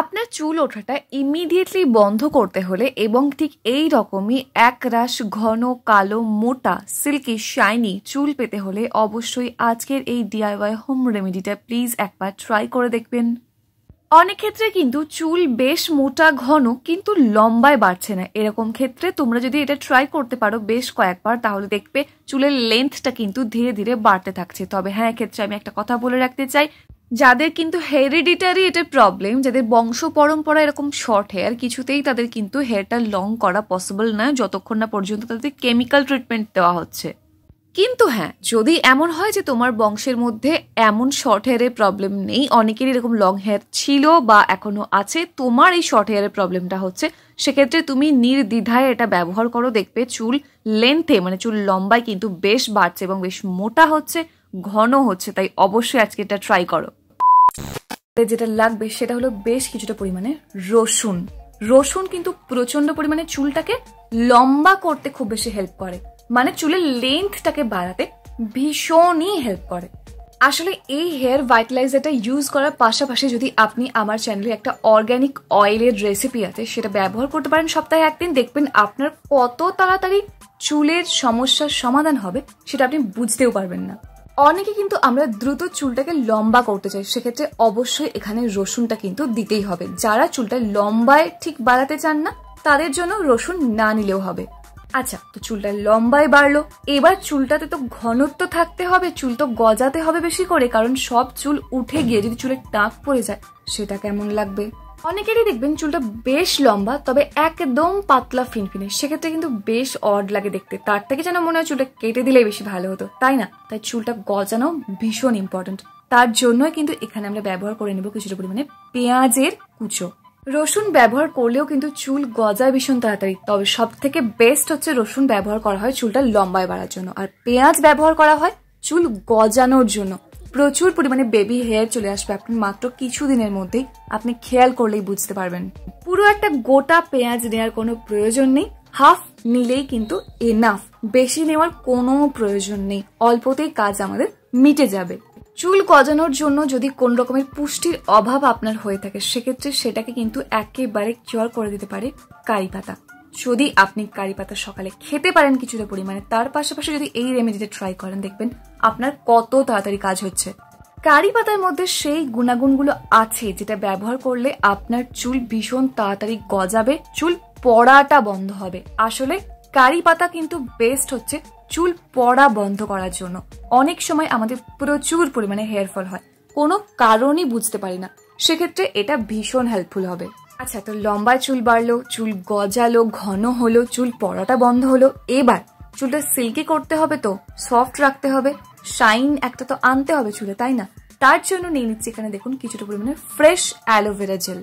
আপনার চুল ওঠাটা ইমিডিয়েটলি বন্ধ করতে হলে এবং ঠিক এই রকমই একরাশ ঘন কালো মোটা সিল্কি শাইনি চুল পেতে হলে অবশ্যই আজকের এই ডিআইওয়াই হোম রেমেডিটা প্লিজ একবার ট্রাই করে দেখবেন অনেক ক্ষেত্রে কিন্তু চুল বেশ মোটা ঘন কিন্তু লম্বায় বাড়ছে না এরকম ক্ষেত্রে তোমরা যদি এটা ট্রাই করতে পারো বেশ কয়েকবার তাহলে দেখবে চুলের লেন্থটা কিন্তু ধীরে ধীরে বাড়তে থাকছে তবে হ্যাঁ ক্ষেত্রে আমি একটা কথা বলে রাখতে চাই যাদের কিন্তু হেরিডিটারি এটা প্রবলেম যাদের বংশ পরম্পরা এরকম শর্ট হেয়ার কিছুতেই তাদের কিন্তু হেয়ারটা লং করা পসিবল না যতক্ষণ না পর্যন্ত তাদের কেমিক্যাল ট্রিটমেন্ট দেওয়া হচ্ছে কিন্তু হ্যাঁ যদি এমন হয় যে তোমার বংশের মধ্যে এমন শর্ট হেয়ারের প্রবলেম নেই অনেকেরই এরকম লং হেয়ার ছিল বা এখনও আছে তোমার এই শর্ট হেয়ারের প্রবলেমটা হচ্ছে সেক্ষেত্রে তুমি নির্দ্বিধায় এটা ব্যবহার করো দেখবে চুল লেন্থে মানে চুল লম্বায় কিন্তু বেশ বাড়ছে এবং বেশ মোটা হচ্ছে ঘন হচ্ছে তাই অবশ্যই আজকে এটা ট্রাই করো যেটা লাগবে সেটা হলো বেশ কিছুটা পরিমাণে রসুন রসুন কিন্তু প্রচন্ড পরিমাণে চুলটাকে লম্বা করতে খুব বেশি হেল্প করে মানে চুলের লেন্থটাকে বাড়াতে ভীষণই হেল্প করে আসলে এই হেয়ার ভাইটালাইজারটা ইউজ করার পাশাপাশি যদি আপনি আমার চ্যানেলে একটা অর্গ্যানিক অয়েলের রেসিপি আছে সেটা ব্যবহার করতে পারেন সপ্তাহে একদিন দেখবেন আপনার কত তাড়াতাড়ি চুলের সমস্যার সমাধান হবে সেটা আপনি বুঝতেও পারবেন না অনেকে কিন্তু আমরা দ্রুত চুলটাকে লম্বা করতে চাই সেক্ষেত্রে অবশ্যই এখানে রসুনটা কিন্তু দিতেই হবে যারা চুলটা লম্বায় ঠিক বাড়াতে চান না তাদের জন্য রসুন না নিলেও হবে আচ্ছা তো চুলটা লম্বায় বাড়লো এবার চুলটাতে তো ঘনত্ব থাকতে হবে চুল তো গজাতে হবে বেশি করে কারণ সব চুল উঠে গিয়ে যদি চুলের টাক পড়ে যায় সেটা কেমন লাগবে অনেকেরই দেখবেন চুলটা বেশ লম্বা তবে একদম পাতলা ফিনফিনে সেক্ষেত্রে কিন্তু বেশ অড লাগে দেখতে তার থেকে যেন মনে হয় চুলটা কেটে দিলে বেশি ভালো হতো তাই না তাই চুলটা গজানো ভীষণ ইম্পর্টেন্ট তার জন্য কিন্তু এখানে আমরা ব্যবহার করে নেব কিছুটা পরিমাণে পেঁয়াজের কুচো রসুন ব্যবহার করলেও কিন্তু চুল গজায় ভীষণ তাড়াতাড়ি তবে সব থেকে বেস্ট হচ্ছে রসুন ব্যবহার করা হয় চুলটা লম্বায় বাড়ার জন্য আর পেঁয়াজ ব্যবহার করা হয় চুল গজানোর জন্য প্রচুর পরিমাণে বেবি হেয়ার চলে আসবে আপনার মাত্র কিছুদিনের মধ্যেই আপনি খেয়াল করলেই বুঝতে পারবেন পুরো একটা গোটা পেঁয়াজ নেওয়ার কোনো প্রয়োজন নেই হাফ নিলেই কিন্তু এনাফ বেশি নেওয়ার কোনো প্রয়োজন নেই অল্পতেই কাজ আমাদের মিটে যাবে চুল গজানোর জন্য যদি কোন রকমের পুষ্টির অভাব আপনার হয়ে থাকে সেক্ষেত্রে সেটাকে কিন্তু একেবারে কিওর করে দিতে পারে কারি পাতা যদি আপনি কারি পাতা সকালে খেতে পারেন কিছুটা পরিমাণে তার পাশাপাশি যদি এই রেমেডিটা ট্রাই করেন দেখবেন আপনার কত তাড়াতাড়ি কাজ হচ্ছে কারি পাতার মধ্যে সেই গুণাগুণগুলো আছে যেটা ব্যবহার করলে আপনার চুল ভীষণ তাড়াতাড়ি গজাবে চুল পড়াটা বন্ধ হবে আসলে কারি পাতা কিন্তু বেস্ট হচ্ছে চুল পড়া বন্ধ করার জন্য অনেক সময় আমাদের প্রচুর পরিমাণে হেয়ারফল হয় কোনো কারণই বুঝতে পারি না সেক্ষেত্রে এটা ভীষণ হেল্পফুল হবে আচ্ছা তো লম্বা চুল বাড়লো চুল গজালো ঘন হলো চুল পড়াটা বন্ধ হলো এবার চুলটা সিল্কি করতে হবে তো সফট রাখতে হবে শাইন একটা তো আনতে হবে চুলে তাই না তার জন্য নিয়ে নিচ্ছি এখানে দেখুন কিছুটা পরিমাণে fresh aloe vera gel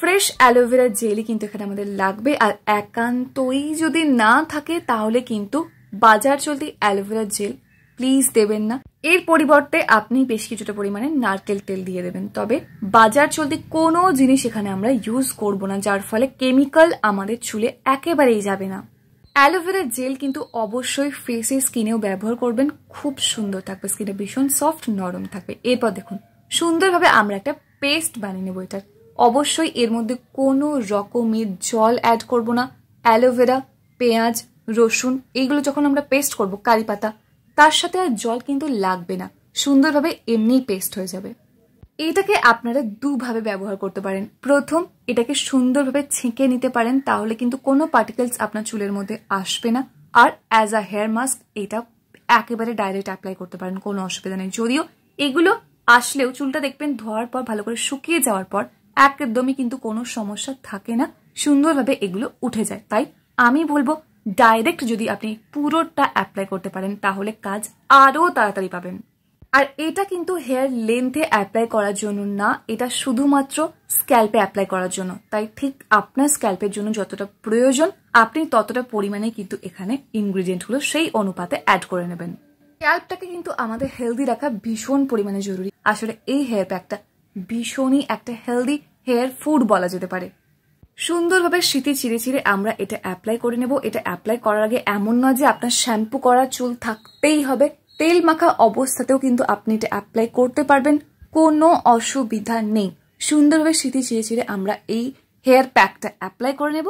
fresh aloe vera জেলই কিন্তু এখানে আমাদের লাগবে আর একান্তই যদি না থাকে তাহলে কিন্তু বাজার চলতি অ্যালোভেরা জেল প্লিজ দেবেন না এর পরিবর্তে আপনি বেশ কিছুটা পরিমাণে নারকেল তেল দিয়ে দেবেন তবে বাজার চলতি কোনো জিনিস এখানে আমরা ইউজ করব না যার ফলে কেমিক্যাল আমাদের চুলে একেবারেই যাবে না অ্যালোভেরার জেল কিন্তু অবশ্যই ফেসে স্কিনেও ব্যবহার করবেন খুব সুন্দর থাকবে স্কিনে ভীষণ সফট নরম থাকবে এরপর দেখুন সুন্দরভাবে আমরা একটা পেস্ট বানিয়ে নেবো এটার অবশ্যই এর মধ্যে কোনো রকমের জল অ্যাড করব না অ্যালোভেরা পেঁয়াজ রসুন এইগুলো যখন আমরা পেস্ট করব কারি পাতা তার সাথে আর জল কিন্তু লাগবে না সুন্দরভাবে এমনিই পেস্ট হয়ে যাবে এইটাকে আপনারা দুভাবে ব্যবহার করতে পারেন প্রথম এটাকে সুন্দরভাবে ছেঁকে নিতে পারেন তাহলে কিন্তু কোনো পার্টিকেলস আপনার চুলের মধ্যে আসবে না আর অ্যাজ আ হেয়ার মাস্ক এটা একেবারে ডাইরেক্ট অ্যাপ্লাই করতে পারেন কোনো অসুবিধা নেই যদিও এগুলো আসলেও চুলটা দেখবেন ধোয়ার পর ভালো করে শুকিয়ে যাওয়ার পর একদমই কিন্তু কোনো সমস্যা থাকে না সুন্দরভাবে এগুলো উঠে যায় তাই আমি বলবো ডাইরেক্ট যদি আপনি পুরোটা অ্যাপ্লাই করতে পারেন তাহলে কাজ আরও তাড়াতাড়ি পাবেন আর এটা কিন্তু হেয়ার লেন্থে অ্যাপ্লাই করার জন্য না এটা শুধুমাত্র স্ক্যাল্পে অ্যাপ্লাই করার জন্য তাই ঠিক আপনার স্ক্যাল্পের জন্য যতটা প্রয়োজন আপনি ততটা পরিমাণে কিন্তু এখানে ইনগ্রিডিয়েন্টগুলো সেই অনুপাতে অ্যাড করে নেবেন স্ক্যাল্পটাকে কিন্তু আমাদের হেলদি রাখা ভীষণ পরিমাণে জরুরি আসলে এই হেয়ার প্যাকটা ভীষণই একটা হেলদি হেয়ার ফুড বলা যেতে পারে সুন্দরভাবে স্মৃতি চিড়ে চিড়ে আমরা এটা অ্যাপ্লাই করে নেব এটা অ্যাপ্লাই করার আগে এমন নয় যে আপনার শ্যাম্পু করা চুল থাকতেই হবে তেল মাখা অবস্থাতেও কিন্তু আপনি এটা অ্যাপ্লাই করতে পারবেন কোনো অসুবিধা নেই সুন্দরভাবে স্মৃতি চিড়ে চিড়ে আমরা এই হেয়ার প্যাকটা অ্যাপ্লাই করে নেব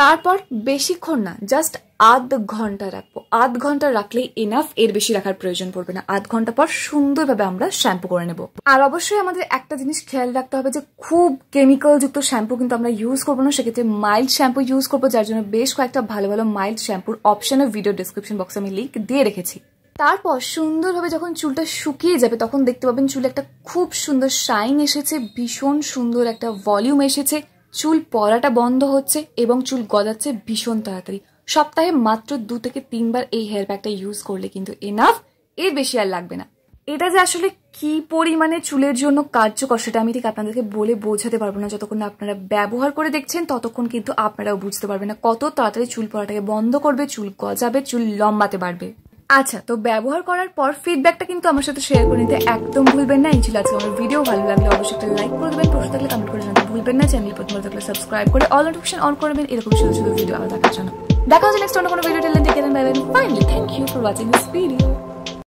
তারপর বেশিক্ষণ না জাস্ট আধ ঘন্টা রাখবো আধ ঘন্টা রাখলেই এনাফ এর বেশি রাখার প্রয়োজন পড়বে না আধ ঘন্টা পর সুন্দরভাবে আমরা শ্যাম্পু করে নেব আর অবশ্যই আমাদের একটা জিনিস খেয়াল রাখতে হবে যে খুব কেমিক্যাল যুক্ত শ্যাম্পু কিন্তু আমরা ইউজ করবো না সেক্ষেত্রে মাইল্ড শ্যাম্পু ইউজ করবো যার জন্য বেশ কয়েকটা ভালো ভালো মাইল্ড শ্যাম্পুর অপশানের ভিডিও ডিসক্রিপশন বক্সে আমি লিঙ্ক দিয়ে রেখেছি তারপর সুন্দরভাবে যখন চুলটা শুকিয়ে যাবে তখন দেখতে পাবেন চুলে একটা খুব সুন্দর শাইন এসেছে ভীষণ সুন্দর একটা ভলিউম এসেছে চুল পড়াটা বন্ধ হচ্ছে এবং চুল গজাচ্ছে ভীষণ তাড়াতাড়ি সপ্তাহে মাত্র দু থেকে তিনবার এই হেয়ার প্যাকটা ইউজ করলে কিন্তু এনাফ এর বেশি আর লাগবে না এটা যে আসলে কি পরিমাণে চুলের জন্য কার্যকর সেটা আমি ঠিক আপনাদেরকে বলে বোঝাতে পারবো না যতক্ষণ না আপনারা ব্যবহার করে দেখছেন ততক্ষণ কিন্তু আপনারাও বুঝতে পারবেন না কত তাড়াতাড়ি চুল পড়াটাকে বন্ধ করবে চুল গজাবে চুল লম্বাতে পারবে আচ্ছা তো ব্যবহার করার পর ফিডব্যাকটা কিন্তু আমার সাথে শেয়ার করে নিতে একদম ভুলবেন না এই ছিল আজকে আমার ভিডিও ভালো লাগলে অবশ্যই একটা লাইক করে দেবেন প্রশ্ন থাকলে কমেন্ট করে জানাতে ভুলবেন না চ্যানেল প্রথম থাকলে সাবস্ক্রাইব করে অল নোটিফিকেশন অন করবেন এরকম সুন্দর সুন্দর ভিডিও আরও দেখার জন্য দেখা হচ্ছে নেক্সট অন্য কোনো ভিডিও টেলেন দেখে bye bye finally thank you for watching this video